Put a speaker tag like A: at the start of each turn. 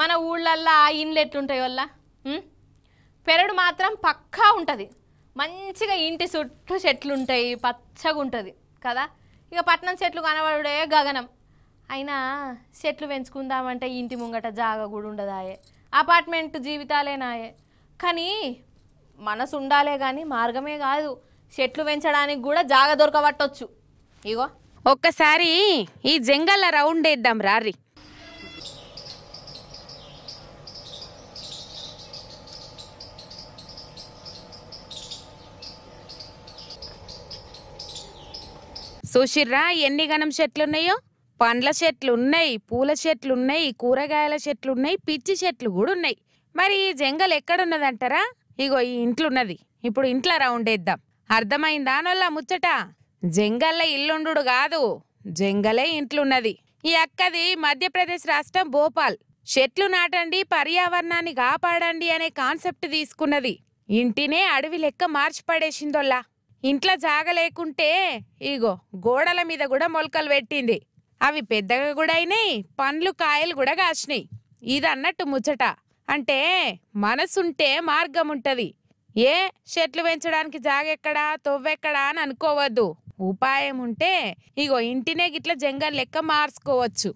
A: మన ఊళ్ళల్లో ఆ ఇండ్లు ఎట్లుంటాయి వల్ల పెరడు మాత్రం పక్కా ఉంటుంది మంచిగా ఇంటి చుట్టూ చెట్లు ఉంటాయి పచ్చగా ఉంటుంది కదా ఇక పట్నం చెట్లు కనబడుడే గగనం అయినా చెట్లు పెంచుకుందామంటే ఇంటి ముంగట జాగా కూడా ఉండదాయే అపార్ట్మెంట్ జీవితాలేనాయే కానీ మనసు ఉండాలే కానీ మార్గమే కాదు చెట్లు పెంచడానికి కూడా జాగ దొరకబట్టొచ్చు ఇగో ఒక్కసారి ఈ జంగల్
B: రౌండ్ వేద్దాం రారీ సుషిర్రా ఎన్ని గణం చెట్లు ఉన్నాయో పండ్ల చెట్లు ఉన్నాయి పూల చెట్లు ఉన్నాయి కూరగాయల చెట్లు ఉన్నాయి పిచ్చి చెట్లు కూడా ఉన్నాయి మరి ఈ జంగల్ ఎక్కడున్నదంటారా ఇగో ఈ ఇంట్లున్నది ఇప్పుడు ఇంట్లో రౌండ్ వేద్దాం అర్థమైందా నొల్లా ముచ్చట జంగల్ల ఇల్లుండు కాదు జంగలే ఇంట్లున్నది ఈ అక్కది మధ్యప్రదేశ్ రాష్ట్రం భోపాల్ చెట్లు నాటండి పర్యావరణాన్ని కాపాడండి అనే కాన్సెప్ట్ తీసుకున్నది ఇంటినే అడవి లెక్క మార్చి పడేసిందోల్లా ఇంట్లో జాగ లేకుంటే ఇగో గోడల మీద కూడా మొలకలు పెట్టింది అవి పెద్దగా కూడా అయినాయి పండ్లు కాయలు కూడా కాసినాయి ఇదన్నట్టు ముచ్చట అంటే మనసుంటే మార్గం ఉంటుంది ఏ చెట్లు పెంచడానికి జాగెక్కడా తొవ్వెక్కడా అని అనుకోవద్దు ఉపాయం ఉంటే ఇగో ఇంటినే గిట్ల జంగల్ లెక్క మార్చుకోవచ్చు